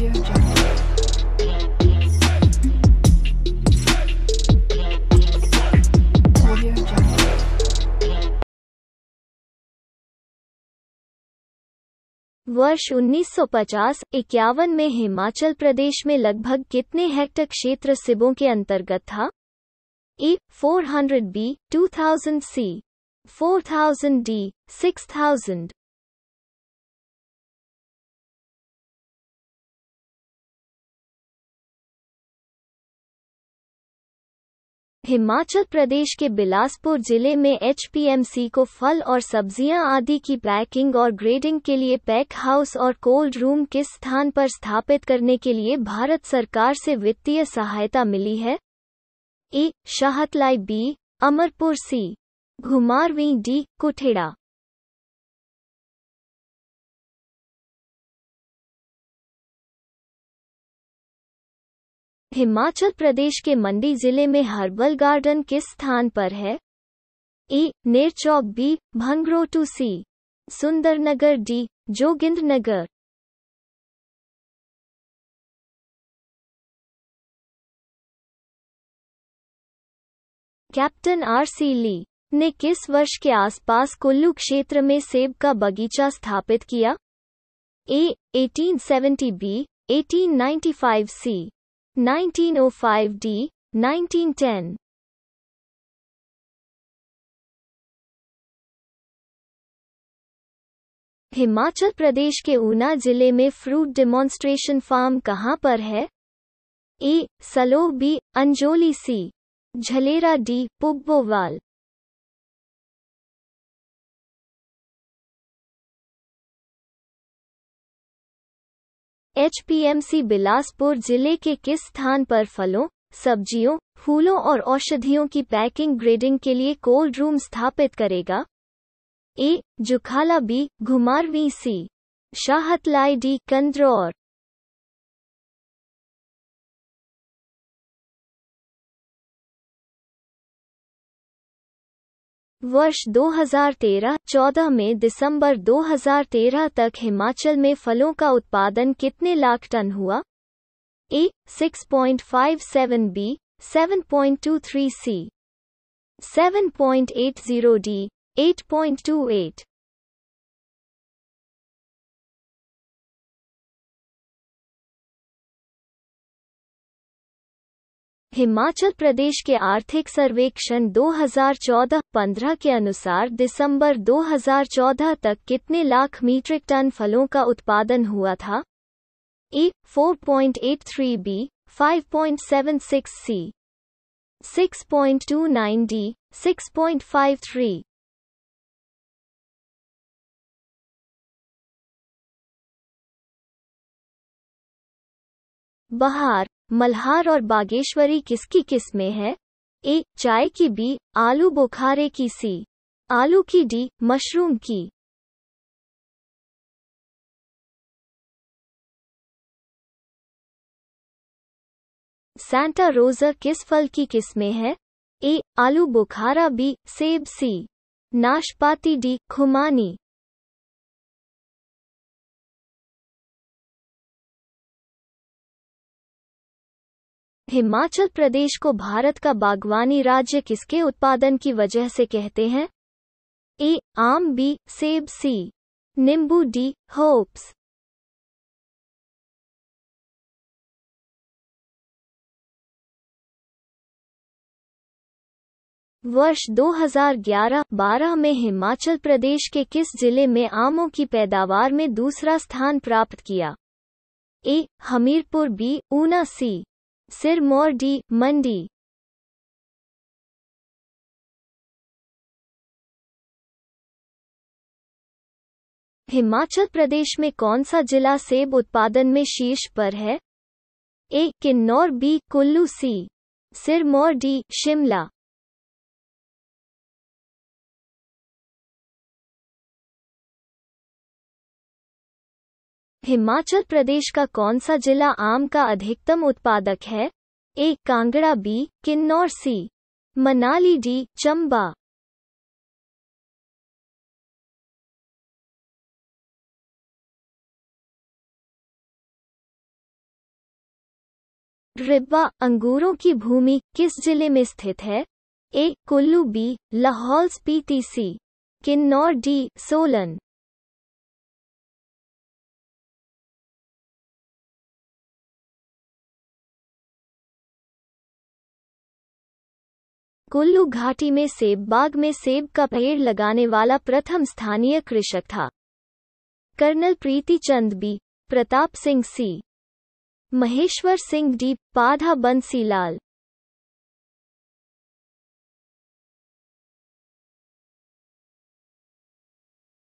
वर्ष 1950 इक्यावन में हिमाचल प्रदेश में लगभग कितने हेक्टर क्षेत्र सिबों के अंतर्गत था A 400 B 2000 C 4000 D 6000 Himachal Pradesh के बिलासपुर जिले में एचपीएमसी को फल और सब्जियां आदि की पैकिंग और ग्रेडिंग के लिए पैक हाउस और कोल्ड रूम किस स्थान पर स्थापित करने के लिए भारत सरकार से वित्तीय सहायता मिली है A Shahtalai B Amarpur C घुमारवी डी कुठेड़ा हिमाचल प्रदेश के मंडी जिले में हर्बल गार्डन किस स्थान पर है A Ner Chowk B Bhangrotu C Sundernagar D Jogindernagar captain R C Lee ने किस वर्ष के आसपास कुल्लू क्षेत्र में सेब का बगीचा स्थापित किया ए 1870 बी 1895 सी 1905d, 1910. हिमाचल प्रदेश के ऊना जिले में फ्रूट डेमोन्स्ट्रेशन फार्म कहाँ पर है A Saloh B Anjoli C Jhalera D Pubbowal HPMC Bilaspur जिले के किस स्थान पर फलों सब्जियों फूलों और औषधियों की पैकिंग ग्रेडिंग के लिए कोल्ड रूम स्थापित करेगा ए जुखाला बी घुमारवी सी शाहतलाई डी कंद्रौर वर्ष 2013-14 में दिसंबर 2013 तक हिमाचल में फलों का उत्पादन कितने लाख टन हुआ A 6.57 B 7.23 C 7.80 D 8.28 Himachal Pradesh के आर्थिक सर्वेक्षण 2014-15 के अनुसार दिसंबर 2014 तक कितने लाख मीट्रिक टन फलों का उत्पादन हुआ था ए 4.83 बी 5.76 सी 6.29 डी 6.53 बहार मल्हार और बागेश्वरी किसकी किस्में है ए चाय की बी आलू बुखारे की सी आलू की डी मशरूम की सैंटा रोजा किस फल की किस्में है ए आलू बुखारा बी सेब सी नाशपाती डी खुमानी हिमाचल प्रदेश को भारत का बागवानी राज्य किसके उत्पादन की वजह से कहते हैं ए आम बी सेब सी निम्बू डी होप्स वर्ष 2011-12 में हिमाचल प्रदेश के किस जिले में आमों की पैदावार में दूसरा स्थान प्राप्त किया A Hamirpur B Una C Sirmaur D Mandi Himachal Pradesh में कौन सा जिला सेब उत्पादन में शीर्ष पर है A Kinnaur B Kullu C Sirmaur D Shimla Himachal Pradesh का कौन सा जिला आम का अधिकतम उत्पादक है A Kangra B Kinnaur C Manali D Chamba Ribba अंगूरों की भूमि किस जिले में स्थित है A Kullu B Lahaul Spiti C Kinnaur D Solan Kullu घाटी में सेब बाग में सेब का पेड़ लगाने वाला प्रथम स्थानीय कृषक था colonel Preeti Chand B Pratap Singh C Maheshwar Singh D Padha Bansilal